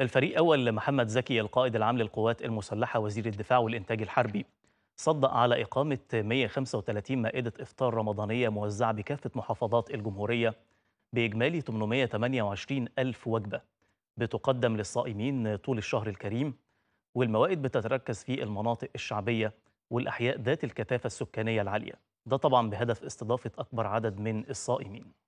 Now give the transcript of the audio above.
الفريق أول لمحمد زكي القائد العام للقوات المسلحة وزير الدفاع والإنتاج الحربي صدق على إقامة 135 مائدة إفطار رمضانية موزعة بكافة محافظات الجمهورية بإجمالي 828 ألف وجبة بتقدم للصائمين طول الشهر الكريم والموائد بتتركز في المناطق الشعبية والأحياء ذات الكثافة السكانية العالية ده طبعا بهدف استضافة أكبر عدد من الصائمين